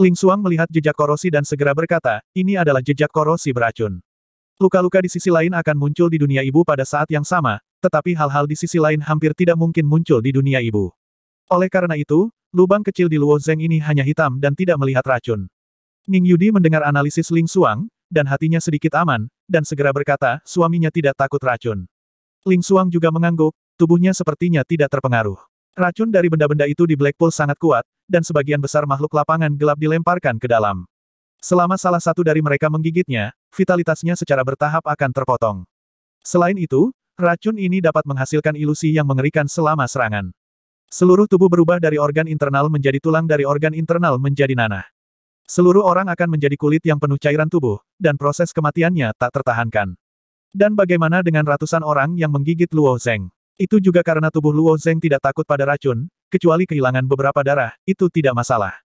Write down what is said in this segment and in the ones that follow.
Ling Suang melihat jejak korosi dan segera berkata, ini adalah jejak korosi beracun. Luka-luka di sisi lain akan muncul di dunia ibu pada saat yang sama, tetapi hal-hal di sisi lain hampir tidak mungkin muncul di dunia ibu. Oleh karena itu, lubang kecil di Luo Zeng ini hanya hitam dan tidak melihat racun. Ning Yudi mendengar analisis Ling Suang, dan hatinya sedikit aman, dan segera berkata, suaminya tidak takut racun. Ling Suang juga mengangguk, tubuhnya sepertinya tidak terpengaruh. Racun dari benda-benda itu di Blackpool sangat kuat, dan sebagian besar makhluk lapangan gelap dilemparkan ke dalam. Selama salah satu dari mereka menggigitnya, vitalitasnya secara bertahap akan terpotong. Selain itu, racun ini dapat menghasilkan ilusi yang mengerikan selama serangan. Seluruh tubuh berubah dari organ internal menjadi tulang dari organ internal menjadi nanah. Seluruh orang akan menjadi kulit yang penuh cairan tubuh, dan proses kematiannya tak tertahankan. Dan bagaimana dengan ratusan orang yang menggigit Luo Zeng? Itu juga karena tubuh Luo Zeng tidak takut pada racun, kecuali kehilangan beberapa darah, itu tidak masalah.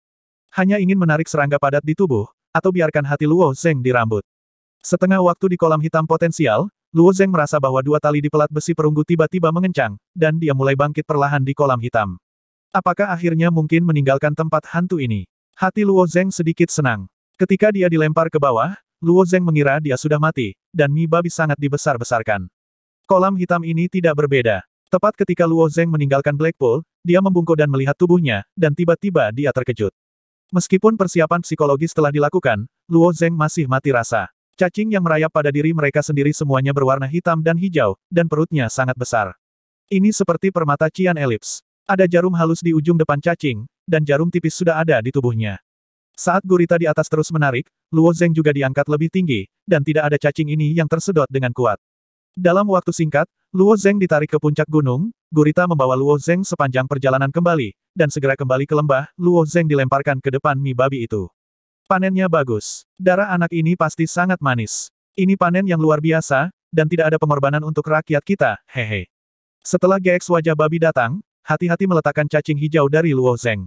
Hanya ingin menarik serangga padat di tubuh, atau biarkan hati Luo Zeng dirambut. Setengah waktu di kolam hitam potensial, Luo Zeng merasa bahwa dua tali di pelat besi perunggu tiba-tiba mengencang, dan dia mulai bangkit perlahan di kolam hitam. Apakah akhirnya mungkin meninggalkan tempat hantu ini? Hati Luo Zeng sedikit senang. Ketika dia dilempar ke bawah, Luo Zeng mengira dia sudah mati, dan Mi Babi sangat dibesar-besarkan. Kolam hitam ini tidak berbeda. Tepat ketika Luo Zeng meninggalkan Blackpool, dia membungkuk dan melihat tubuhnya, dan tiba-tiba dia terkejut. Meskipun persiapan psikologis telah dilakukan, Luo Zeng masih mati rasa. Cacing yang merayap pada diri mereka sendiri semuanya berwarna hitam dan hijau, dan perutnya sangat besar. Ini seperti permata cian elips. Ada jarum halus di ujung depan cacing, dan jarum tipis sudah ada di tubuhnya. Saat gurita di atas terus menarik, Luo Zeng juga diangkat lebih tinggi, dan tidak ada cacing ini yang tersedot dengan kuat. Dalam waktu singkat, Luo Zeng ditarik ke puncak gunung, Gurita membawa Luo Zeng sepanjang perjalanan kembali, dan segera kembali ke lembah, Luo Zeng dilemparkan ke depan mie babi itu. Panennya bagus. Darah anak ini pasti sangat manis. Ini panen yang luar biasa, dan tidak ada pengorbanan untuk rakyat kita, hehe. Setelah GX wajah babi datang, hati-hati meletakkan cacing hijau dari Luo Zeng.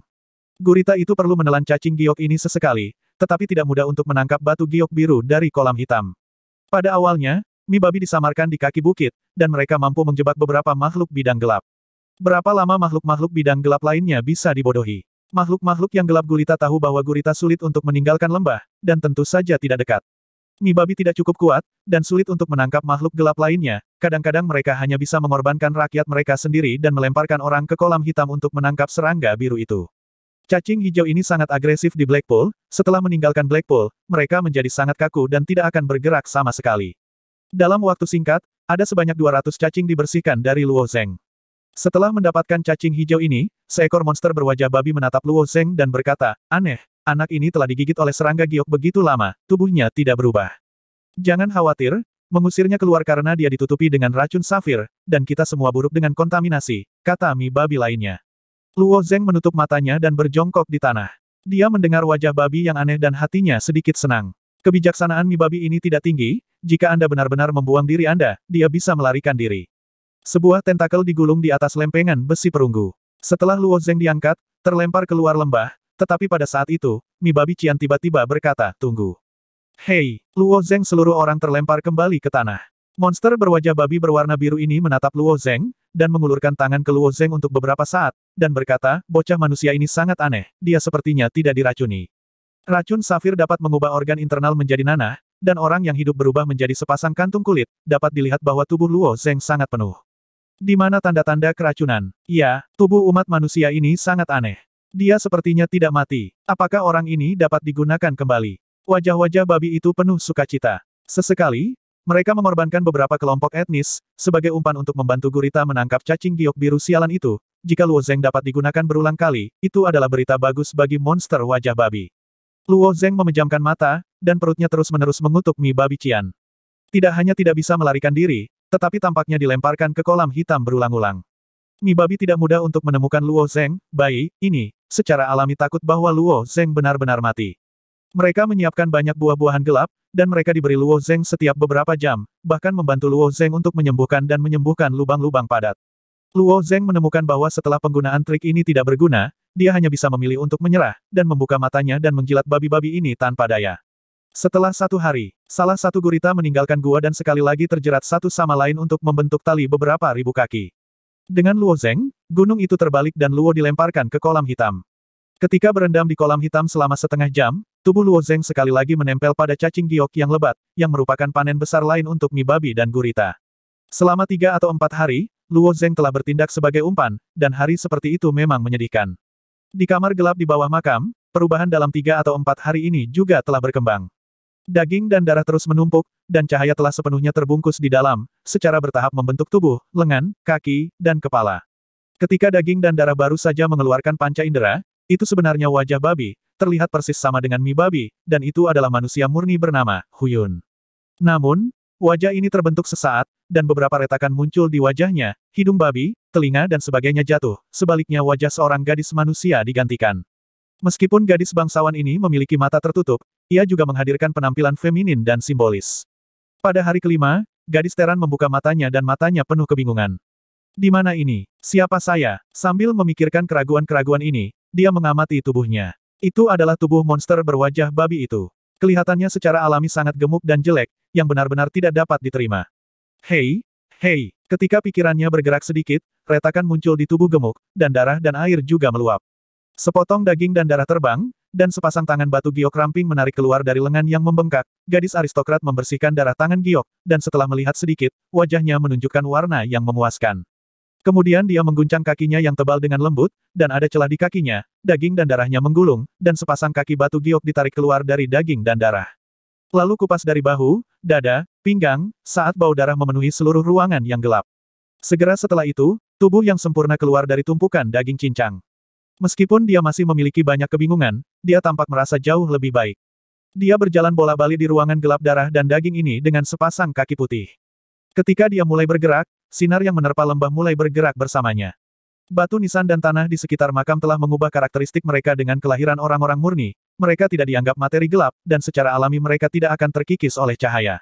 Gurita itu perlu menelan cacing giok ini sesekali, tetapi tidak mudah untuk menangkap batu giok biru dari kolam hitam. Pada awalnya, Mi babi disamarkan di kaki bukit, dan mereka mampu menjebak beberapa makhluk bidang gelap. Berapa lama makhluk-makhluk bidang gelap lainnya bisa dibodohi? Makhluk-makhluk yang gelap gulita tahu bahwa gurita sulit untuk meninggalkan lembah, dan tentu saja tidak dekat. Mi babi tidak cukup kuat, dan sulit untuk menangkap makhluk gelap lainnya, kadang-kadang mereka hanya bisa mengorbankan rakyat mereka sendiri dan melemparkan orang ke kolam hitam untuk menangkap serangga biru itu. Cacing hijau ini sangat agresif di Blackpool, setelah meninggalkan Blackpool, mereka menjadi sangat kaku dan tidak akan bergerak sama sekali. Dalam waktu singkat, ada sebanyak 200 cacing dibersihkan dari Luo Zeng. Setelah mendapatkan cacing hijau ini, seekor monster berwajah babi menatap Luo Zeng dan berkata, Aneh, anak ini telah digigit oleh serangga giok begitu lama, tubuhnya tidak berubah. Jangan khawatir, mengusirnya keluar karena dia ditutupi dengan racun safir, dan kita semua buruk dengan kontaminasi, kata Mi babi lainnya. Luo Zeng menutup matanya dan berjongkok di tanah. Dia mendengar wajah babi yang aneh dan hatinya sedikit senang. Kebijaksanaan Mi babi ini tidak tinggi, jika Anda benar-benar membuang diri Anda, dia bisa melarikan diri. Sebuah tentakel digulung di atas lempengan besi perunggu. Setelah Luo Zeng diangkat, terlempar keluar lembah, tetapi pada saat itu, Mi Babi Cian tiba-tiba berkata, tunggu. Hei, Luo Zeng seluruh orang terlempar kembali ke tanah. Monster berwajah babi berwarna biru ini menatap Luo Zeng, dan mengulurkan tangan ke Luo Zeng untuk beberapa saat, dan berkata, bocah manusia ini sangat aneh, dia sepertinya tidak diracuni. Racun safir dapat mengubah organ internal menjadi nanah, dan orang yang hidup berubah menjadi sepasang kantung kulit, dapat dilihat bahwa tubuh Luo Zeng sangat penuh. Di mana tanda-tanda keracunan? Ya, tubuh umat manusia ini sangat aneh. Dia sepertinya tidak mati. Apakah orang ini dapat digunakan kembali? Wajah-wajah babi itu penuh sukacita. Sesekali, mereka mengorbankan beberapa kelompok etnis, sebagai umpan untuk membantu gurita menangkap cacing giok biru sialan itu. Jika Luo Zeng dapat digunakan berulang kali, itu adalah berita bagus bagi monster wajah babi. Luo Zeng memejamkan mata, dan perutnya terus-menerus mengutuk Mi Babi Qian. Tidak hanya tidak bisa melarikan diri, tetapi tampaknya dilemparkan ke kolam hitam berulang-ulang. Mi Babi tidak mudah untuk menemukan Luo Zeng, bayi, ini, secara alami takut bahwa Luo Zeng benar-benar mati. Mereka menyiapkan banyak buah-buahan gelap, dan mereka diberi Luo Zeng setiap beberapa jam, bahkan membantu Luo Zeng untuk menyembuhkan dan menyembuhkan lubang-lubang padat. Luo Zeng menemukan bahwa setelah penggunaan trik ini tidak berguna, dia hanya bisa memilih untuk menyerah, dan membuka matanya dan menjilat babi-babi ini tanpa daya. Setelah satu hari, salah satu gurita meninggalkan gua dan sekali lagi terjerat satu sama lain untuk membentuk tali beberapa ribu kaki. Dengan Luo Zeng, gunung itu terbalik dan Luo dilemparkan ke kolam hitam. Ketika berendam di kolam hitam selama setengah jam, tubuh Luo Zeng sekali lagi menempel pada cacing giok yang lebat, yang merupakan panen besar lain untuk mie babi dan gurita. Selama tiga atau empat hari, Luo Zeng telah bertindak sebagai umpan, dan hari seperti itu memang menyedihkan. Di kamar gelap di bawah makam, perubahan dalam tiga atau empat hari ini juga telah berkembang. Daging dan darah terus menumpuk, dan cahaya telah sepenuhnya terbungkus di dalam, secara bertahap membentuk tubuh, lengan, kaki, dan kepala. Ketika daging dan darah baru saja mengeluarkan panca indera, itu sebenarnya wajah babi, terlihat persis sama dengan mie babi, dan itu adalah manusia murni bernama Huyun. Namun, wajah ini terbentuk sesaat, dan beberapa retakan muncul di wajahnya, hidung babi, telinga dan sebagainya jatuh, sebaliknya wajah seorang gadis manusia digantikan. Meskipun gadis bangsawan ini memiliki mata tertutup, ia juga menghadirkan penampilan feminin dan simbolis. Pada hari kelima, gadis Teran membuka matanya dan matanya penuh kebingungan. Di mana ini? Siapa saya? Sambil memikirkan keraguan-keraguan ini, dia mengamati tubuhnya. Itu adalah tubuh monster berwajah babi itu. Kelihatannya secara alami sangat gemuk dan jelek, yang benar-benar tidak dapat diterima. Hei, hei, Ketika pikirannya bergerak sedikit, retakan muncul di tubuh gemuk, dan darah dan air juga meluap. Sepotong daging dan darah terbang, dan sepasang tangan batu giok ramping menarik keluar dari lengan yang membengkak, gadis aristokrat membersihkan darah tangan giok, dan setelah melihat sedikit, wajahnya menunjukkan warna yang memuaskan. Kemudian dia mengguncang kakinya yang tebal dengan lembut, dan ada celah di kakinya, daging dan darahnya menggulung, dan sepasang kaki batu giok ditarik keluar dari daging dan darah. Lalu kupas dari bahu, dada, pinggang, saat bau darah memenuhi seluruh ruangan yang gelap. Segera setelah itu, tubuh yang sempurna keluar dari tumpukan daging cincang. Meskipun dia masih memiliki banyak kebingungan, dia tampak merasa jauh lebih baik. Dia berjalan bola-bali di ruangan gelap darah dan daging ini dengan sepasang kaki putih. Ketika dia mulai bergerak, sinar yang menerpa lembah mulai bergerak bersamanya. Batu nisan dan tanah di sekitar makam telah mengubah karakteristik mereka dengan kelahiran orang-orang murni, mereka tidak dianggap materi gelap, dan secara alami mereka tidak akan terkikis oleh cahaya.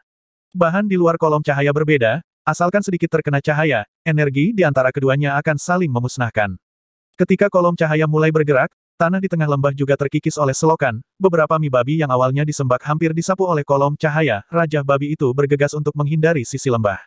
Bahan di luar kolom cahaya berbeda, asalkan sedikit terkena cahaya, energi di antara keduanya akan saling memusnahkan. Ketika kolom cahaya mulai bergerak, tanah di tengah lembah juga terkikis oleh selokan, beberapa mi babi yang awalnya disembak hampir disapu oleh kolom cahaya, Raja Babi itu bergegas untuk menghindari sisi lembah.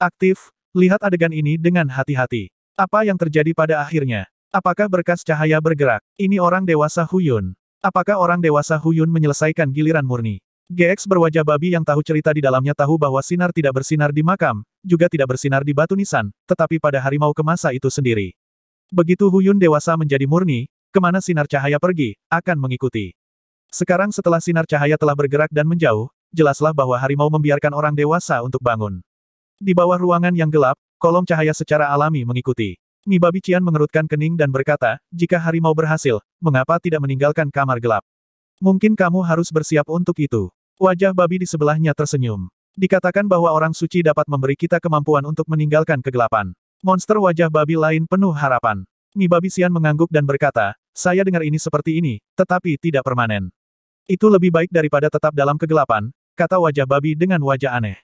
Aktif, lihat adegan ini dengan hati-hati. Apa yang terjadi pada akhirnya? Apakah berkas cahaya bergerak? Ini orang dewasa Huyun. Apakah orang dewasa Huyun menyelesaikan giliran murni? GX berwajah babi yang tahu cerita di dalamnya tahu bahwa sinar tidak bersinar di makam, juga tidak bersinar di batu nisan, tetapi pada harimau kemasa itu sendiri. Begitu Huyun dewasa menjadi murni, kemana sinar cahaya pergi, akan mengikuti. Sekarang setelah sinar cahaya telah bergerak dan menjauh, jelaslah bahwa harimau membiarkan orang dewasa untuk bangun. Di bawah ruangan yang gelap, kolom cahaya secara alami mengikuti babi Cian mengerutkan kening dan berkata, jika harimau berhasil, mengapa tidak meninggalkan kamar gelap? Mungkin kamu harus bersiap untuk itu. Wajah babi di sebelahnya tersenyum. Dikatakan bahwa orang suci dapat memberi kita kemampuan untuk meninggalkan kegelapan. Monster wajah babi lain penuh harapan. babi Sian mengangguk dan berkata, saya dengar ini seperti ini, tetapi tidak permanen. Itu lebih baik daripada tetap dalam kegelapan, kata wajah babi dengan wajah aneh.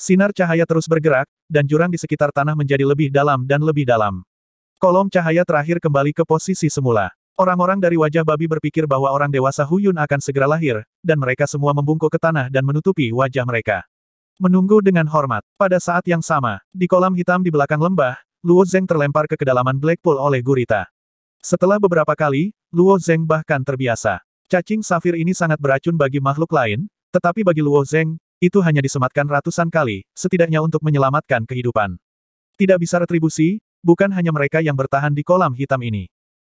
Sinar cahaya terus bergerak, dan jurang di sekitar tanah menjadi lebih dalam dan lebih dalam. Kolom cahaya terakhir kembali ke posisi semula. Orang-orang dari wajah babi berpikir bahwa orang dewasa Huyun akan segera lahir, dan mereka semua membungkuk ke tanah dan menutupi wajah mereka. Menunggu dengan hormat. Pada saat yang sama, di kolam hitam di belakang lembah, Luo Zeng terlempar ke kedalaman Blackpool oleh gurita. Setelah beberapa kali, Luo Zeng bahkan terbiasa. Cacing safir ini sangat beracun bagi makhluk lain, tetapi bagi Luo Zeng, itu hanya disematkan ratusan kali, setidaknya untuk menyelamatkan kehidupan. Tidak bisa retribusi, bukan hanya mereka yang bertahan di kolam hitam ini.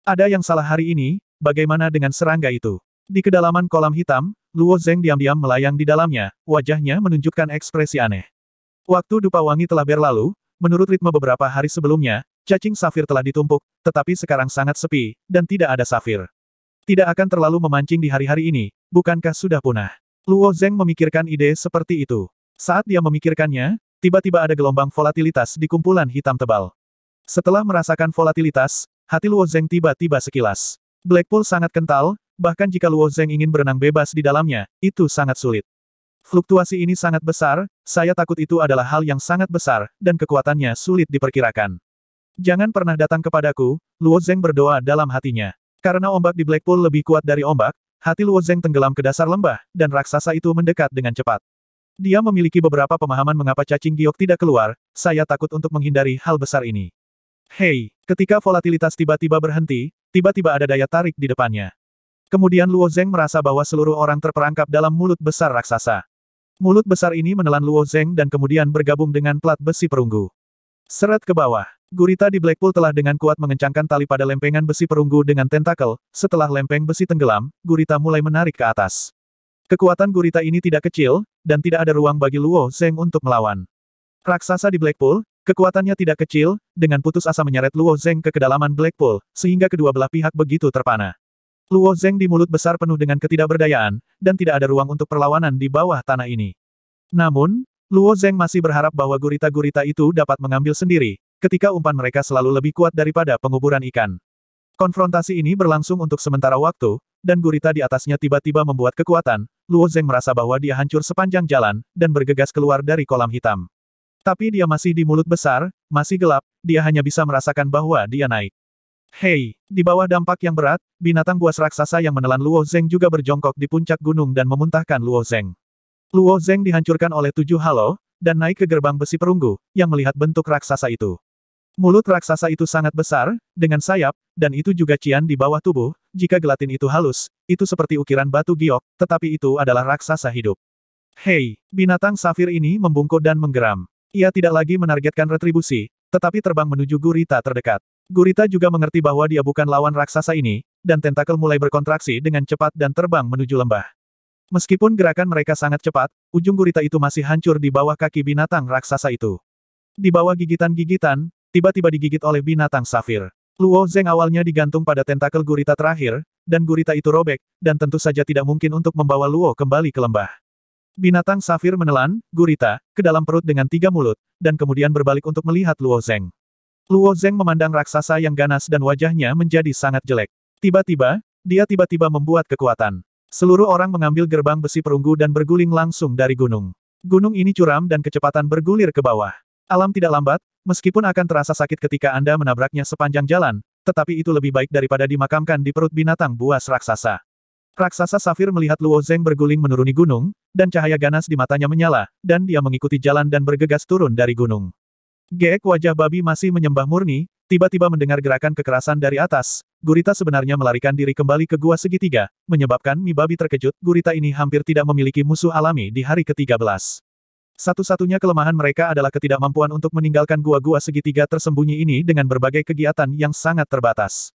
Ada yang salah hari ini, bagaimana dengan serangga itu? Di kedalaman kolam hitam, Luo Zeng diam-diam melayang di dalamnya, wajahnya menunjukkan ekspresi aneh. Waktu dupa wangi telah berlalu, menurut ritme beberapa hari sebelumnya, cacing safir telah ditumpuk, tetapi sekarang sangat sepi, dan tidak ada safir. Tidak akan terlalu memancing di hari-hari ini, bukankah sudah punah? Luo Zeng memikirkan ide seperti itu. Saat dia memikirkannya, tiba-tiba ada gelombang volatilitas di kumpulan hitam tebal. Setelah merasakan volatilitas, hati Luo Zeng tiba-tiba sekilas. Blackpool sangat kental, bahkan jika Luo Zeng ingin berenang bebas di dalamnya, itu sangat sulit. Fluktuasi ini sangat besar, saya takut itu adalah hal yang sangat besar, dan kekuatannya sulit diperkirakan. Jangan pernah datang kepadaku, Luo Zeng berdoa dalam hatinya. Karena ombak di Blackpool lebih kuat dari ombak, hati Luo Zeng tenggelam ke dasar lembah, dan raksasa itu mendekat dengan cepat. Dia memiliki beberapa pemahaman mengapa cacing giok tidak keluar, saya takut untuk menghindari hal besar ini. Hei, ketika volatilitas tiba-tiba berhenti, tiba-tiba ada daya tarik di depannya. Kemudian Luo Zeng merasa bahwa seluruh orang terperangkap dalam mulut besar raksasa. Mulut besar ini menelan Luo Zeng dan kemudian bergabung dengan plat besi perunggu. Seret ke bawah. Gurita di Blackpool telah dengan kuat mengencangkan tali pada lempengan besi perunggu dengan tentakel, setelah lempeng besi tenggelam, gurita mulai menarik ke atas. Kekuatan gurita ini tidak kecil, dan tidak ada ruang bagi Luo Zeng untuk melawan. Raksasa di Blackpool, Kekuatannya tidak kecil, dengan putus asa menyeret Luo Zeng ke kedalaman Blackpool, sehingga kedua belah pihak begitu terpana. Luo Zeng di mulut besar penuh dengan ketidakberdayaan, dan tidak ada ruang untuk perlawanan di bawah tanah ini. Namun, Luo Zeng masih berharap bahwa gurita-gurita itu dapat mengambil sendiri, ketika umpan mereka selalu lebih kuat daripada penguburan ikan. Konfrontasi ini berlangsung untuk sementara waktu, dan gurita di atasnya tiba-tiba membuat kekuatan, Luo Zeng merasa bahwa dia hancur sepanjang jalan, dan bergegas keluar dari kolam hitam. Tapi dia masih di mulut besar, masih gelap, dia hanya bisa merasakan bahwa dia naik. Hei, di bawah dampak yang berat, binatang buas raksasa yang menelan Luo Zeng juga berjongkok di puncak gunung dan memuntahkan Luo Zeng. Luo Zeng dihancurkan oleh tujuh halo, dan naik ke gerbang besi perunggu, yang melihat bentuk raksasa itu. Mulut raksasa itu sangat besar, dengan sayap, dan itu juga cian di bawah tubuh, jika gelatin itu halus, itu seperti ukiran batu giok, tetapi itu adalah raksasa hidup. Hei, binatang safir ini membungkuk dan menggeram. Ia tidak lagi menargetkan retribusi, tetapi terbang menuju gurita terdekat. Gurita juga mengerti bahwa dia bukan lawan raksasa ini, dan tentakel mulai berkontraksi dengan cepat dan terbang menuju lembah. Meskipun gerakan mereka sangat cepat, ujung gurita itu masih hancur di bawah kaki binatang raksasa itu. Di bawah gigitan-gigitan, tiba-tiba digigit oleh binatang safir. Luo Zeng awalnya digantung pada tentakel gurita terakhir, dan gurita itu robek, dan tentu saja tidak mungkin untuk membawa Luo kembali ke lembah. Binatang safir menelan, gurita, ke dalam perut dengan tiga mulut, dan kemudian berbalik untuk melihat Luo Zeng. Luo Zeng memandang raksasa yang ganas dan wajahnya menjadi sangat jelek. Tiba-tiba, dia tiba-tiba membuat kekuatan. Seluruh orang mengambil gerbang besi perunggu dan berguling langsung dari gunung. Gunung ini curam dan kecepatan bergulir ke bawah. Alam tidak lambat, meskipun akan terasa sakit ketika Anda menabraknya sepanjang jalan, tetapi itu lebih baik daripada dimakamkan di perut binatang buas raksasa. Raksasa Safir melihat Luo Zeng berguling menuruni gunung, dan cahaya ganas di matanya menyala, dan dia mengikuti jalan dan bergegas turun dari gunung. Gek wajah babi masih menyembah murni, tiba-tiba mendengar gerakan kekerasan dari atas, gurita sebenarnya melarikan diri kembali ke gua segitiga, menyebabkan mi babi terkejut gurita ini hampir tidak memiliki musuh alami di hari ke-13. Satu-satunya kelemahan mereka adalah ketidakmampuan untuk meninggalkan gua-gua segitiga tersembunyi ini dengan berbagai kegiatan yang sangat terbatas.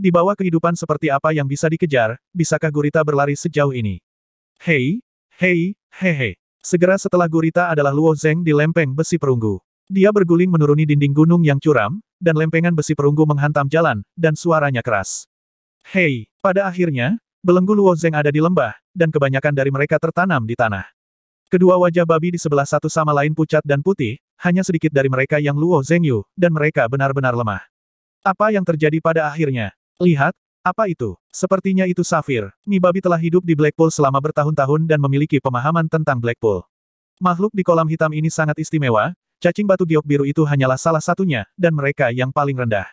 Di bawah kehidupan seperti apa yang bisa dikejar, bisakah gurita berlari sejauh ini? Hei, hei, hehe. Segera setelah gurita adalah Luo Zeng di lempeng besi perunggu. Dia berguling menuruni dinding gunung yang curam, dan lempengan besi perunggu menghantam jalan, dan suaranya keras. Hei, pada akhirnya, belenggu Luo Zeng ada di lembah, dan kebanyakan dari mereka tertanam di tanah. Kedua wajah babi di sebelah satu sama lain pucat dan putih, hanya sedikit dari mereka yang Luo Yu, dan mereka benar-benar lemah. Apa yang terjadi pada akhirnya? Lihat, apa itu? Sepertinya itu safir. Mibabi telah hidup di Blackpool selama bertahun-tahun dan memiliki pemahaman tentang Blackpool. Makhluk di kolam hitam ini sangat istimewa, cacing batu giok biru itu hanyalah salah satunya, dan mereka yang paling rendah.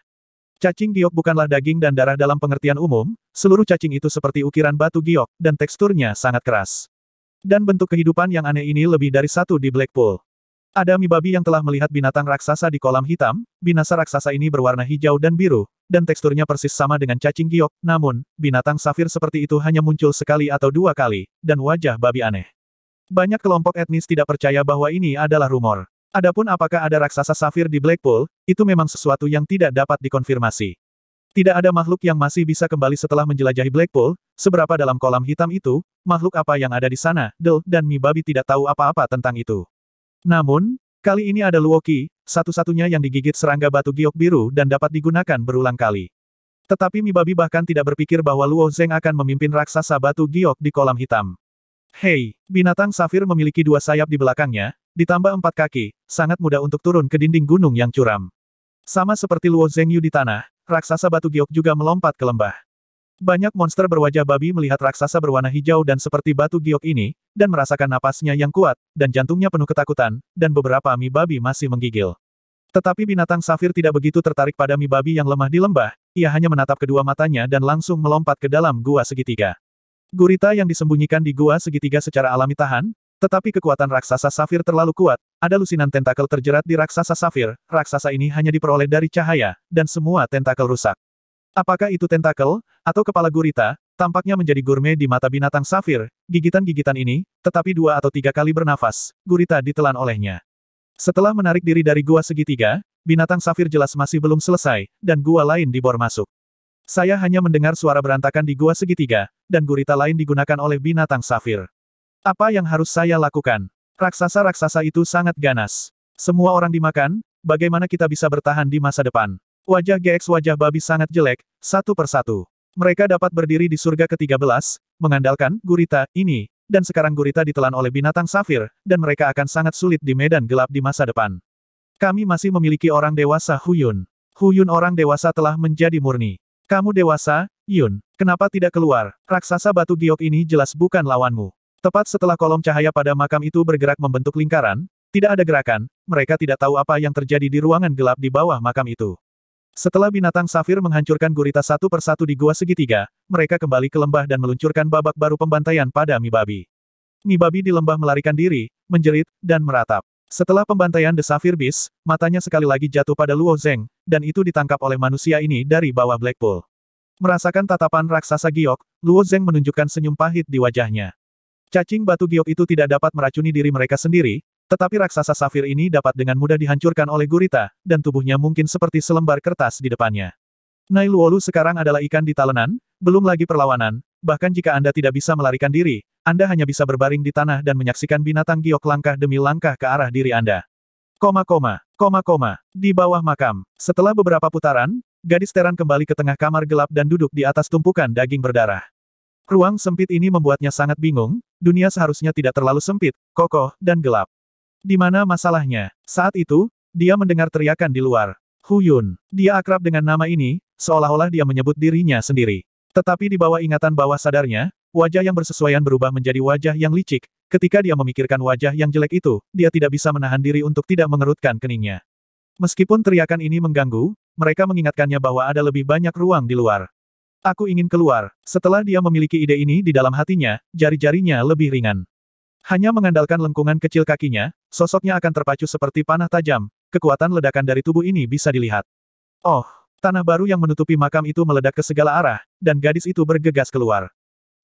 Cacing giok bukanlah daging dan darah dalam pengertian umum, seluruh cacing itu seperti ukiran batu giok, dan teksturnya sangat keras. Dan bentuk kehidupan yang aneh ini lebih dari satu di Blackpool. Ada mi babi yang telah melihat binatang raksasa di kolam hitam, binasa raksasa ini berwarna hijau dan biru, dan teksturnya persis sama dengan cacing giok, namun, binatang safir seperti itu hanya muncul sekali atau dua kali, dan wajah babi aneh. Banyak kelompok etnis tidak percaya bahwa ini adalah rumor. Adapun apakah ada raksasa safir di Blackpool, itu memang sesuatu yang tidak dapat dikonfirmasi. Tidak ada makhluk yang masih bisa kembali setelah menjelajahi Blackpool, seberapa dalam kolam hitam itu, makhluk apa yang ada di sana, Del, dan Mi Babi tidak tahu apa-apa tentang itu. Namun, kali ini ada Luoki, satu-satunya yang digigit serangga batu giok biru dan dapat digunakan berulang kali. Tetapi Mibabi bahkan tidak berpikir bahwa Luo Zeng akan memimpin raksasa batu giok di kolam hitam. Hei, binatang safir memiliki dua sayap di belakangnya, ditambah empat kaki, sangat mudah untuk turun ke dinding gunung yang curam. Sama seperti Luo Zeng Yu di tanah, raksasa batu giok juga melompat ke lembah. Banyak monster berwajah babi melihat raksasa berwarna hijau dan seperti batu giok ini, dan merasakan napasnya yang kuat, dan jantungnya penuh ketakutan, dan beberapa mi babi masih menggigil. Tetapi binatang safir tidak begitu tertarik pada mi babi yang lemah di lembah, ia hanya menatap kedua matanya dan langsung melompat ke dalam gua segitiga. Gurita yang disembunyikan di gua segitiga secara alami tahan, tetapi kekuatan raksasa safir terlalu kuat, ada lusinan tentakel terjerat di raksasa safir, raksasa ini hanya diperoleh dari cahaya, dan semua tentakel rusak. Apakah itu tentakel, atau kepala gurita, tampaknya menjadi gurme di mata binatang safir, gigitan-gigitan ini, tetapi dua atau tiga kali bernafas, gurita ditelan olehnya. Setelah menarik diri dari gua segitiga, binatang safir jelas masih belum selesai, dan gua lain dibor masuk. Saya hanya mendengar suara berantakan di gua segitiga, dan gurita lain digunakan oleh binatang safir. Apa yang harus saya lakukan? Raksasa-raksasa itu sangat ganas. Semua orang dimakan, bagaimana kita bisa bertahan di masa depan? Wajah GX wajah babi sangat jelek, satu persatu. Mereka dapat berdiri di surga ke-13, mengandalkan gurita ini, dan sekarang gurita ditelan oleh binatang safir, dan mereka akan sangat sulit di medan gelap di masa depan. Kami masih memiliki orang dewasa Huyun. Huyun orang dewasa telah menjadi murni. Kamu dewasa, Yun. Kenapa tidak keluar? Raksasa batu giok ini jelas bukan lawanmu. Tepat setelah kolom cahaya pada makam itu bergerak membentuk lingkaran, tidak ada gerakan, mereka tidak tahu apa yang terjadi di ruangan gelap di bawah makam itu. Setelah binatang safir menghancurkan gurita satu persatu di gua segitiga, mereka kembali ke lembah dan meluncurkan babak baru pembantaian pada Mibabi. Mibabi di lembah melarikan diri, menjerit, dan meratap. Setelah pembantaian The Safir Beast, matanya sekali lagi jatuh pada Luo Zeng, dan itu ditangkap oleh manusia ini dari bawah Blackpool. Merasakan tatapan raksasa giok, Luo Zeng menunjukkan senyum pahit di wajahnya. Cacing batu giok itu tidak dapat meracuni diri mereka sendiri, tetapi raksasa safir ini dapat dengan mudah dihancurkan oleh gurita, dan tubuhnya mungkin seperti selembar kertas di depannya. Nai Luolu sekarang adalah ikan di talenan, belum lagi perlawanan, bahkan jika Anda tidak bisa melarikan diri, Anda hanya bisa berbaring di tanah dan menyaksikan binatang giok langkah demi langkah ke arah diri Anda. Koma koma, koma koma, di bawah makam. Setelah beberapa putaran, gadis Teran kembali ke tengah kamar gelap dan duduk di atas tumpukan daging berdarah. Ruang sempit ini membuatnya sangat bingung, dunia seharusnya tidak terlalu sempit, kokoh, dan gelap. Di mana masalahnya? Saat itu, dia mendengar teriakan di luar. Huyun. Dia akrab dengan nama ini, seolah-olah dia menyebut dirinya sendiri. Tetapi di bawah ingatan bawah sadarnya, wajah yang bersesuaian berubah menjadi wajah yang licik. Ketika dia memikirkan wajah yang jelek itu, dia tidak bisa menahan diri untuk tidak mengerutkan keningnya. Meskipun teriakan ini mengganggu, mereka mengingatkannya bahwa ada lebih banyak ruang di luar. Aku ingin keluar. Setelah dia memiliki ide ini di dalam hatinya, jari-jarinya lebih ringan. Hanya mengandalkan lengkungan kecil kakinya, sosoknya akan terpacu seperti panah tajam, kekuatan ledakan dari tubuh ini bisa dilihat. Oh, tanah baru yang menutupi makam itu meledak ke segala arah, dan gadis itu bergegas keluar.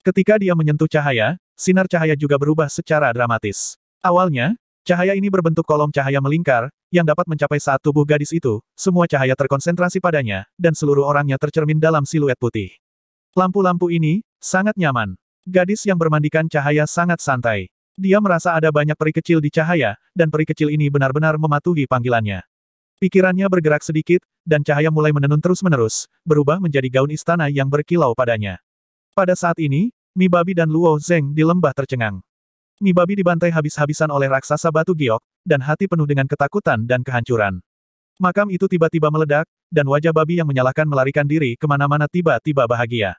Ketika dia menyentuh cahaya, sinar cahaya juga berubah secara dramatis. Awalnya, cahaya ini berbentuk kolom cahaya melingkar, yang dapat mencapai saat tubuh gadis itu, semua cahaya terkonsentrasi padanya, dan seluruh orangnya tercermin dalam siluet putih. Lampu-lampu ini, sangat nyaman. Gadis yang bermandikan cahaya sangat santai. Dia merasa ada banyak peri kecil di cahaya, dan peri kecil ini benar-benar mematuhi panggilannya. Pikirannya bergerak sedikit, dan cahaya mulai menenun terus-menerus, berubah menjadi gaun istana yang berkilau padanya. Pada saat ini, Mi Babi dan Luo Zeng di lembah tercengang. Mi Babi dibantai habis-habisan oleh raksasa batu giok, dan hati penuh dengan ketakutan dan kehancuran. Makam itu tiba-tiba meledak, dan wajah babi yang menyalahkan melarikan diri kemana-mana tiba-tiba bahagia.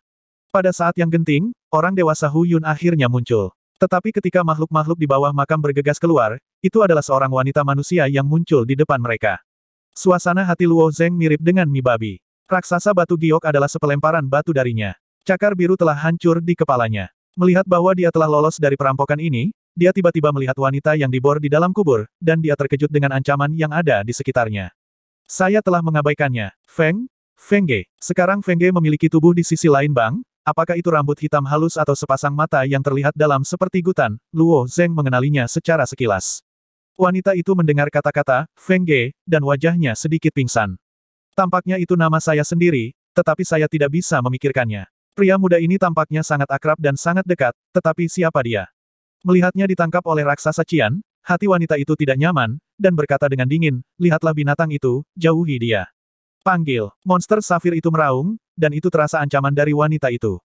Pada saat yang genting, orang dewasa Hu Yun akhirnya muncul. Tetapi ketika makhluk-makhluk di bawah makam bergegas keluar, itu adalah seorang wanita manusia yang muncul di depan mereka. Suasana hati Luo Zeng mirip dengan mi babi. Raksasa batu giok adalah sepelemparan batu darinya. Cakar biru telah hancur di kepalanya. Melihat bahwa dia telah lolos dari perampokan ini, dia tiba-tiba melihat wanita yang dibor di dalam kubur, dan dia terkejut dengan ancaman yang ada di sekitarnya. Saya telah mengabaikannya. Feng? Fengge. Sekarang Fengge memiliki tubuh di sisi lain Bang, Apakah itu rambut hitam halus atau sepasang mata yang terlihat dalam seperti gutan? Luo Zeng mengenalinya secara sekilas. Wanita itu mendengar kata-kata, Feng Ge, dan wajahnya sedikit pingsan. Tampaknya itu nama saya sendiri, tetapi saya tidak bisa memikirkannya. Pria muda ini tampaknya sangat akrab dan sangat dekat, tetapi siapa dia? Melihatnya ditangkap oleh raksasa Cian, hati wanita itu tidak nyaman, dan berkata dengan dingin, lihatlah binatang itu, jauhi dia. Panggil, monster safir itu meraung, dan itu terasa ancaman dari wanita itu.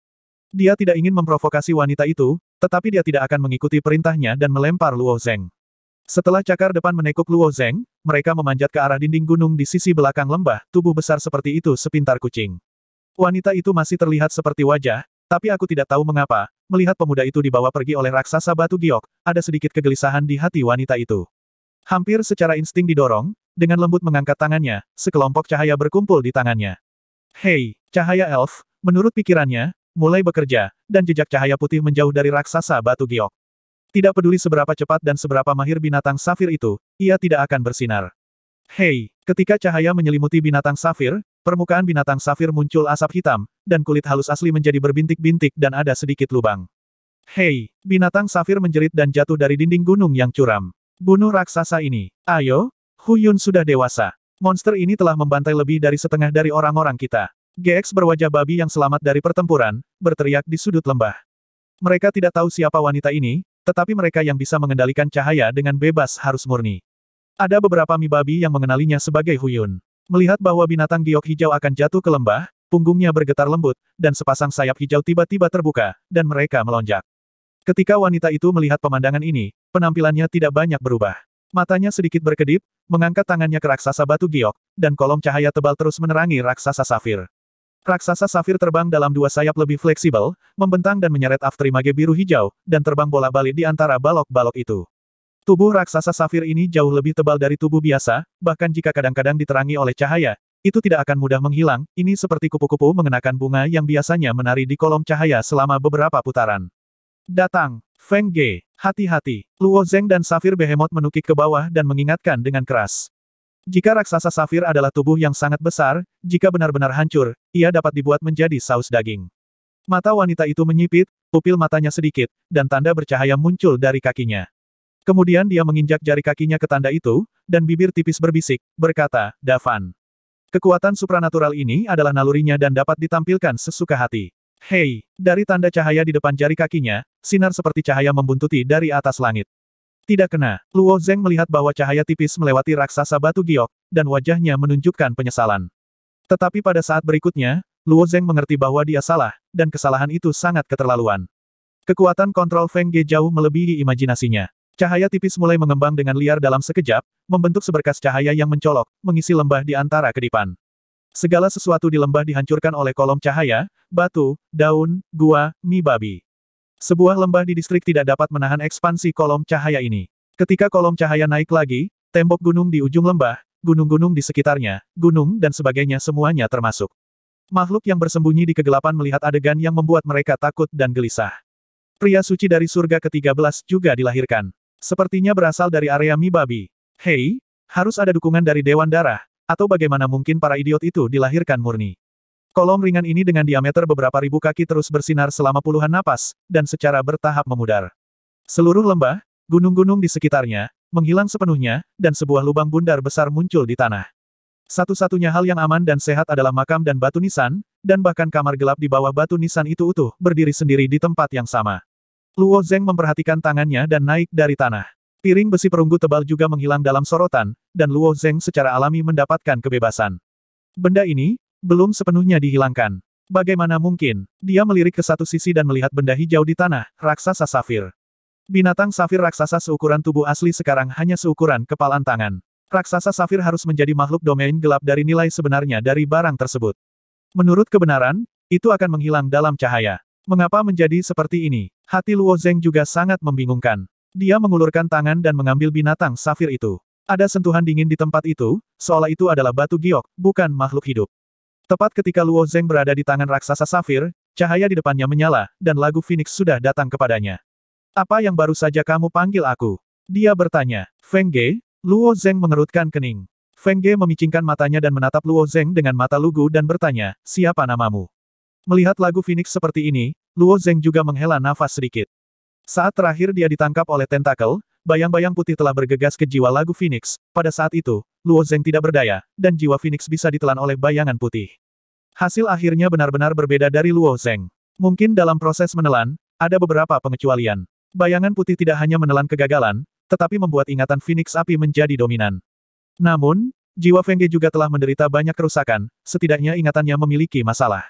Dia tidak ingin memprovokasi wanita itu, tetapi dia tidak akan mengikuti perintahnya dan melempar Luo Zeng. Setelah cakar depan menekuk Luo Zeng, mereka memanjat ke arah dinding gunung di sisi belakang lembah, tubuh besar seperti itu sepintar kucing. Wanita itu masih terlihat seperti wajah, tapi aku tidak tahu mengapa, melihat pemuda itu dibawa pergi oleh raksasa batu giok, ada sedikit kegelisahan di hati wanita itu. Hampir secara insting didorong, dengan lembut mengangkat tangannya, sekelompok cahaya berkumpul di tangannya. Hei, cahaya elf, menurut pikirannya, mulai bekerja, dan jejak cahaya putih menjauh dari raksasa batu giok. Tidak peduli seberapa cepat dan seberapa mahir binatang safir itu, ia tidak akan bersinar. Hei, ketika cahaya menyelimuti binatang safir, permukaan binatang safir muncul asap hitam, dan kulit halus asli menjadi berbintik-bintik dan ada sedikit lubang. Hei, binatang safir menjerit dan jatuh dari dinding gunung yang curam. Bunuh raksasa ini. Ayo, Huyun sudah dewasa. Monster ini telah membantai lebih dari setengah dari orang-orang kita. GX berwajah babi yang selamat dari pertempuran, berteriak di sudut lembah. Mereka tidak tahu siapa wanita ini, tetapi mereka yang bisa mengendalikan cahaya dengan bebas harus murni. Ada beberapa mi babi yang mengenalinya sebagai Huyun. Melihat bahwa binatang giok hijau akan jatuh ke lembah, punggungnya bergetar lembut, dan sepasang sayap hijau tiba-tiba terbuka, dan mereka melonjak. Ketika wanita itu melihat pemandangan ini, penampilannya tidak banyak berubah. Matanya sedikit berkedip, mengangkat tangannya ke raksasa batu giok, dan kolom cahaya tebal terus menerangi raksasa safir. Raksasa safir terbang dalam dua sayap lebih fleksibel, membentang dan menyeret mage biru hijau, dan terbang bola balik di antara balok-balok itu. Tubuh raksasa safir ini jauh lebih tebal dari tubuh biasa, bahkan jika kadang-kadang diterangi oleh cahaya, itu tidak akan mudah menghilang, ini seperti kupu-kupu mengenakan bunga yang biasanya menari di kolom cahaya selama beberapa putaran. Datang! Feng Ge, hati-hati. Luo Zeng dan Safir Behemoth menukik ke bawah dan mengingatkan dengan keras. Jika raksasa safir adalah tubuh yang sangat besar, jika benar-benar hancur, ia dapat dibuat menjadi saus daging. Mata wanita itu menyipit, pupil matanya sedikit, dan tanda bercahaya muncul dari kakinya. Kemudian dia menginjak jari kakinya ke tanda itu, dan bibir tipis berbisik, berkata, Davan. Kekuatan supranatural ini adalah nalurinya dan dapat ditampilkan sesuka hati. Hei, dari tanda cahaya di depan jari kakinya, sinar seperti cahaya membuntuti dari atas langit. Tidak kena, Luo Zeng melihat bahwa cahaya tipis melewati raksasa batu giok, dan wajahnya menunjukkan penyesalan. Tetapi pada saat berikutnya, Luo Zeng mengerti bahwa dia salah, dan kesalahan itu sangat keterlaluan. Kekuatan kontrol Feng Ge jauh melebihi imajinasinya. Cahaya tipis mulai mengembang dengan liar dalam sekejap, membentuk seberkas cahaya yang mencolok, mengisi lembah di antara kedipan. Segala sesuatu di lembah dihancurkan oleh kolom cahaya, batu, daun, gua, mi babi. Sebuah lembah di distrik tidak dapat menahan ekspansi kolom cahaya ini. Ketika kolom cahaya naik lagi, tembok gunung di ujung lembah, gunung-gunung di sekitarnya, gunung dan sebagainya semuanya termasuk. Makhluk yang bersembunyi di kegelapan melihat adegan yang membuat mereka takut dan gelisah. Pria suci dari surga ke-13 juga dilahirkan. Sepertinya berasal dari area mi babi. Hei, harus ada dukungan dari Dewan Darah, atau bagaimana mungkin para idiot itu dilahirkan murni? Kolom ringan ini dengan diameter beberapa ribu kaki terus bersinar selama puluhan napas, dan secara bertahap memudar. Seluruh lembah, gunung-gunung di sekitarnya, menghilang sepenuhnya, dan sebuah lubang bundar besar muncul di tanah. Satu-satunya hal yang aman dan sehat adalah makam dan batu nisan, dan bahkan kamar gelap di bawah batu nisan itu utuh, berdiri sendiri di tempat yang sama. Luo Zeng memperhatikan tangannya dan naik dari tanah. Piring besi perunggu tebal juga menghilang dalam sorotan, dan Luo Zeng secara alami mendapatkan kebebasan. Benda ini, belum sepenuhnya dihilangkan. Bagaimana mungkin? Dia melirik ke satu sisi dan melihat benda hijau di tanah, raksasa safir. Binatang safir raksasa seukuran tubuh asli sekarang hanya seukuran kepalan tangan. Raksasa safir harus menjadi makhluk domain gelap dari nilai sebenarnya dari barang tersebut. Menurut kebenaran, itu akan menghilang dalam cahaya. Mengapa menjadi seperti ini? Hati Luo Zeng juga sangat membingungkan. Dia mengulurkan tangan dan mengambil binatang safir itu. Ada sentuhan dingin di tempat itu, seolah itu adalah batu giok, bukan makhluk hidup. Tepat ketika Luo Zeng berada di tangan raksasa safir, cahaya di depannya menyala, dan lagu Phoenix sudah datang kepadanya. Apa yang baru saja kamu panggil aku? Dia bertanya. Feng Ge, Luo Zeng mengerutkan kening. Feng Ge memicingkan matanya dan menatap Luo Zeng dengan mata lugu dan bertanya, siapa namamu? Melihat lagu Phoenix seperti ini, Luo Zeng juga menghela nafas sedikit. Saat terakhir dia ditangkap oleh tentakel, bayang-bayang putih telah bergegas ke jiwa lagu Phoenix. Pada saat itu, Luo Zeng tidak berdaya, dan jiwa Phoenix bisa ditelan oleh bayangan putih. Hasil akhirnya benar-benar berbeda dari Luo Zeng. Mungkin dalam proses menelan, ada beberapa pengecualian. Bayangan putih tidak hanya menelan kegagalan, tetapi membuat ingatan Phoenix api menjadi dominan. Namun, jiwa Fengge juga telah menderita banyak kerusakan, setidaknya ingatannya memiliki masalah.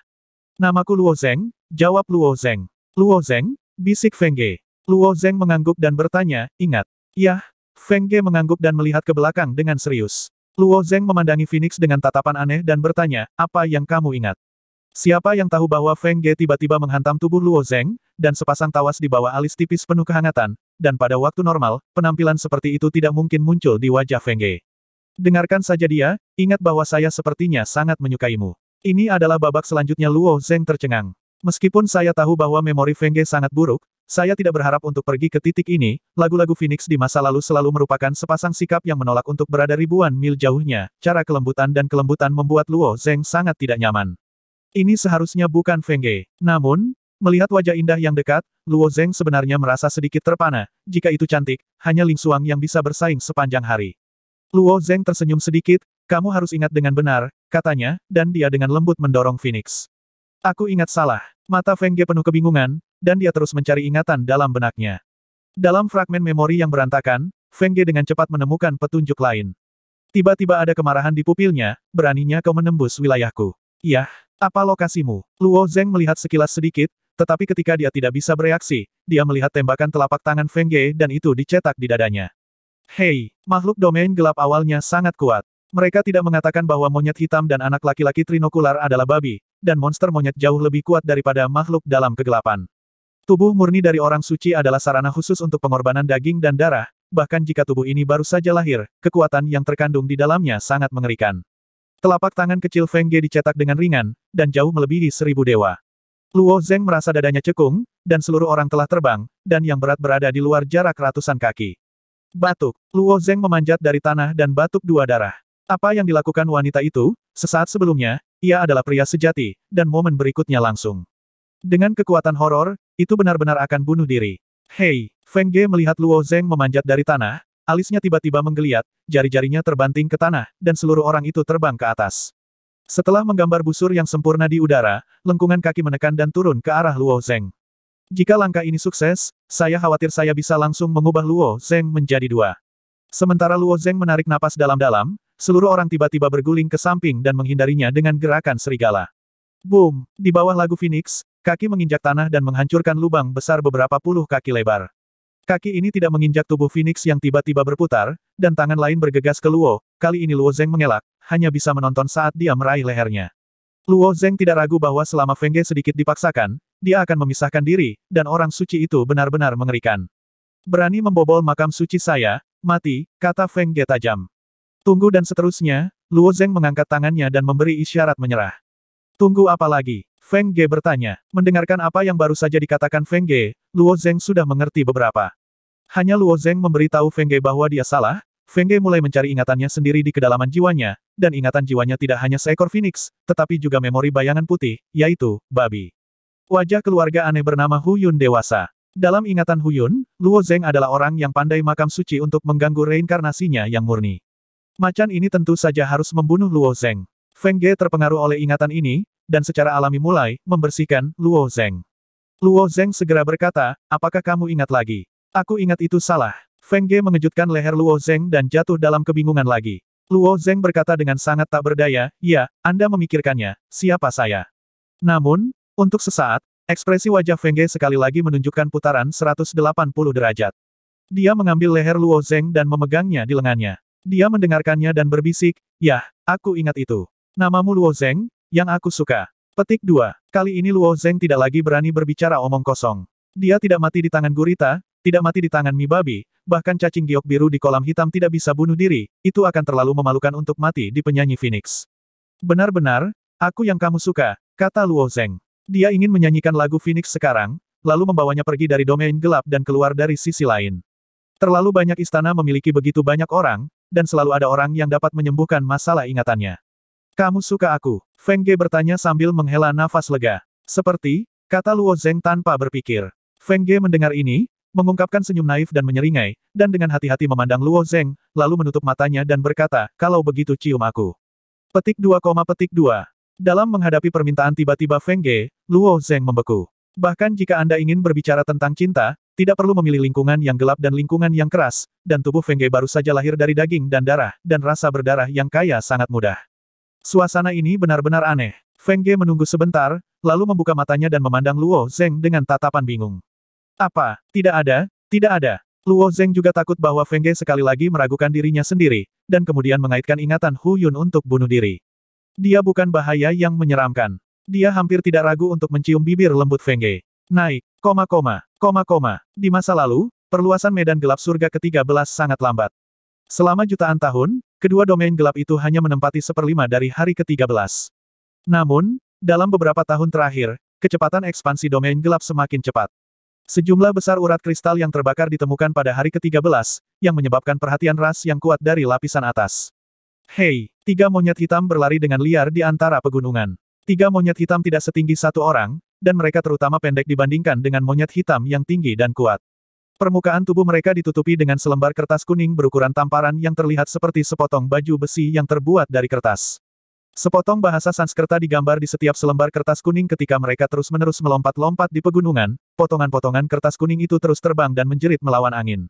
Namaku Luo Zeng, jawab Luo Zeng. Luo Zeng, bisik Fengge. Luo Zeng mengangguk dan bertanya, ingat. Yah, Feng Ge mengangguk dan melihat ke belakang dengan serius. Luo Zeng memandangi Phoenix dengan tatapan aneh dan bertanya, apa yang kamu ingat? Siapa yang tahu bahwa Feng Ge tiba-tiba menghantam tubuh Luo Zeng, dan sepasang tawas di bawah alis tipis penuh kehangatan, dan pada waktu normal, penampilan seperti itu tidak mungkin muncul di wajah Feng Ge. Dengarkan saja dia, ingat bahwa saya sepertinya sangat menyukaimu. Ini adalah babak selanjutnya Luo Zeng tercengang. Meskipun saya tahu bahwa memori Feng Ge sangat buruk, saya tidak berharap untuk pergi ke titik ini, lagu-lagu Phoenix di masa lalu selalu merupakan sepasang sikap yang menolak untuk berada ribuan mil jauhnya, cara kelembutan dan kelembutan membuat Luo Zeng sangat tidak nyaman. Ini seharusnya bukan Feng Fengge. Namun, melihat wajah indah yang dekat, Luo Zeng sebenarnya merasa sedikit terpana, jika itu cantik, hanya Ling Suang yang bisa bersaing sepanjang hari. Luo Zeng tersenyum sedikit, kamu harus ingat dengan benar, katanya, dan dia dengan lembut mendorong Phoenix. Aku ingat salah. Mata Feng Fengge penuh kebingungan, dan dia terus mencari ingatan dalam benaknya. Dalam fragmen memori yang berantakan, Feng Ge dengan cepat menemukan petunjuk lain. Tiba-tiba ada kemarahan di pupilnya, beraninya kau menembus wilayahku. Yah, apa lokasimu? Luo Zeng melihat sekilas sedikit, tetapi ketika dia tidak bisa bereaksi, dia melihat tembakan telapak tangan Feng Ge dan itu dicetak di dadanya. Hei, makhluk domain gelap awalnya sangat kuat. Mereka tidak mengatakan bahwa monyet hitam dan anak laki-laki trinokular adalah babi, dan monster monyet jauh lebih kuat daripada makhluk dalam kegelapan. Tubuh murni dari orang suci adalah sarana khusus untuk pengorbanan daging dan darah, bahkan jika tubuh ini baru saja lahir, kekuatan yang terkandung di dalamnya sangat mengerikan. Telapak tangan kecil Feng Ge dicetak dengan ringan, dan jauh melebihi seribu dewa. Luo Zeng merasa dadanya cekung, dan seluruh orang telah terbang, dan yang berat berada di luar jarak ratusan kaki. Batuk. Luo Zeng memanjat dari tanah dan batuk dua darah. Apa yang dilakukan wanita itu, sesaat sebelumnya, ia adalah pria sejati, dan momen berikutnya langsung. Dengan kekuatan horor, itu benar-benar akan bunuh diri. Hei, Feng Ge melihat Luo Zeng memanjat dari tanah, alisnya tiba-tiba menggeliat, jari-jarinya terbanting ke tanah, dan seluruh orang itu terbang ke atas. Setelah menggambar busur yang sempurna di udara, lengkungan kaki menekan dan turun ke arah Luo Zeng. Jika langkah ini sukses, saya khawatir saya bisa langsung mengubah Luo Zeng menjadi dua. Sementara Luo Zeng menarik napas dalam-dalam, seluruh orang tiba-tiba berguling ke samping dan menghindarinya dengan gerakan serigala. Boom! Di bawah lagu Phoenix, kaki menginjak tanah dan menghancurkan lubang besar beberapa puluh kaki lebar. Kaki ini tidak menginjak tubuh Phoenix yang tiba-tiba berputar, dan tangan lain bergegas ke Luo, kali ini Luo Zeng mengelak, hanya bisa menonton saat dia meraih lehernya. Luo Zeng tidak ragu bahwa selama Feng Ge sedikit dipaksakan, dia akan memisahkan diri, dan orang suci itu benar-benar mengerikan. Berani membobol makam suci saya, mati, kata Feng Ge tajam. Tunggu dan seterusnya, Luo Zeng mengangkat tangannya dan memberi isyarat menyerah. Tunggu apa lagi? Feng Ge bertanya. Mendengarkan apa yang baru saja dikatakan Feng Ge, Luo Zeng sudah mengerti beberapa. Hanya Luo Zeng memberitahu Feng Ge bahwa dia salah, Feng Ge mulai mencari ingatannya sendiri di kedalaman jiwanya, dan ingatan jiwanya tidak hanya seekor phoenix, tetapi juga memori bayangan putih, yaitu, babi. Wajah keluarga aneh bernama Hu Yun dewasa. Dalam ingatan Hu Yun, Luo Zeng adalah orang yang pandai makam suci untuk mengganggu reinkarnasinya yang murni. Macan ini tentu saja harus membunuh Luo Zeng. Feng Ge terpengaruh oleh ingatan ini, dan secara alami mulai, membersihkan, Luo Zeng. Luo Zeng segera berkata, apakah kamu ingat lagi? Aku ingat itu salah. Feng Ge mengejutkan leher Luo Zeng dan jatuh dalam kebingungan lagi. Luo Zeng berkata dengan sangat tak berdaya, ya, Anda memikirkannya, siapa saya? Namun, untuk sesaat, ekspresi wajah Feng Ge sekali lagi menunjukkan putaran 180 derajat. Dia mengambil leher Luo Zeng dan memegangnya di lengannya. Dia mendengarkannya dan berbisik, "Ya, aku ingat itu. Namamu Luo Zeng, yang aku suka. Petik 2. Kali ini Luo Zeng tidak lagi berani berbicara omong kosong. Dia tidak mati di tangan gurita, tidak mati di tangan mi babi, bahkan cacing giok biru di kolam hitam tidak bisa bunuh diri, itu akan terlalu memalukan untuk mati di penyanyi Phoenix. Benar-benar, aku yang kamu suka, kata Luo Zeng. Dia ingin menyanyikan lagu Phoenix sekarang, lalu membawanya pergi dari domain gelap dan keluar dari sisi lain. Terlalu banyak istana memiliki begitu banyak orang, dan selalu ada orang yang dapat menyembuhkan masalah ingatannya. Kamu suka aku? Feng Ge bertanya sambil menghela nafas lega. Seperti, kata Luo Zeng tanpa berpikir. Feng Ge mendengar ini, mengungkapkan senyum naif dan menyeringai, dan dengan hati-hati memandang Luo Zeng, lalu menutup matanya dan berkata, kalau begitu cium aku. Petik 2, petik 2. Dalam menghadapi permintaan tiba-tiba Feng Ge, Luo Zeng membeku. Bahkan jika Anda ingin berbicara tentang cinta, tidak perlu memilih lingkungan yang gelap dan lingkungan yang keras, dan tubuh Feng Ge baru saja lahir dari daging dan darah, dan rasa berdarah yang kaya sangat mudah. Suasana ini benar-benar aneh. Feng Ge menunggu sebentar, lalu membuka matanya dan memandang Luo Zeng dengan tatapan bingung. Apa? Tidak ada? Tidak ada. Luo Zeng juga takut bahwa Feng Ge sekali lagi meragukan dirinya sendiri, dan kemudian mengaitkan ingatan Hu Yun untuk bunuh diri. Dia bukan bahaya yang menyeramkan. Dia hampir tidak ragu untuk mencium bibir lembut Feng Ge. Naik, koma koma, koma koma. Di masa lalu, perluasan medan gelap surga ke-13 sangat lambat. Selama jutaan tahun, Kedua domain gelap itu hanya menempati seperlima dari hari ke-13. Namun, dalam beberapa tahun terakhir, kecepatan ekspansi domain gelap semakin cepat. Sejumlah besar urat kristal yang terbakar ditemukan pada hari ke-13, yang menyebabkan perhatian ras yang kuat dari lapisan atas. Hei, tiga monyet hitam berlari dengan liar di antara pegunungan. Tiga monyet hitam tidak setinggi satu orang, dan mereka terutama pendek dibandingkan dengan monyet hitam yang tinggi dan kuat. Permukaan tubuh mereka ditutupi dengan selembar kertas kuning berukuran tamparan yang terlihat seperti sepotong baju besi yang terbuat dari kertas. Sepotong bahasa Sanskerta digambar di setiap selembar kertas kuning ketika mereka terus-menerus melompat-lompat di pegunungan, potongan-potongan kertas kuning itu terus terbang dan menjerit melawan angin.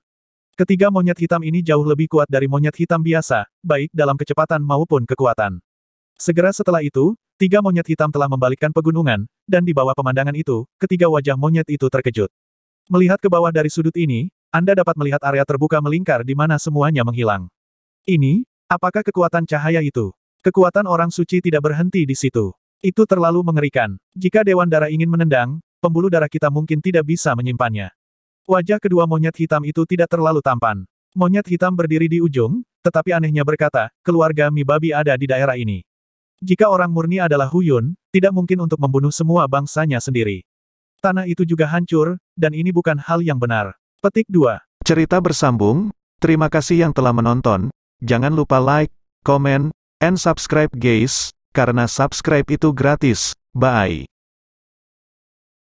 Ketiga monyet hitam ini jauh lebih kuat dari monyet hitam biasa, baik dalam kecepatan maupun kekuatan. Segera setelah itu, tiga monyet hitam telah membalikkan pegunungan, dan di bawah pemandangan itu, ketiga wajah monyet itu terkejut. Melihat ke bawah dari sudut ini, Anda dapat melihat area terbuka melingkar di mana semuanya menghilang. Ini, apakah kekuatan cahaya itu? Kekuatan orang suci tidak berhenti di situ. Itu terlalu mengerikan. Jika Dewan Darah ingin menendang, pembuluh darah kita mungkin tidak bisa menyimpannya. Wajah kedua monyet hitam itu tidak terlalu tampan. Monyet hitam berdiri di ujung, tetapi anehnya berkata, keluarga Mi Babi ada di daerah ini. Jika orang murni adalah Huyun, tidak mungkin untuk membunuh semua bangsanya sendiri. Tanah itu juga hancur, dan ini bukan hal yang benar. Petik 2. Cerita bersambung, terima kasih yang telah menonton. Jangan lupa like, komen, and subscribe guys, karena subscribe itu gratis. Bye.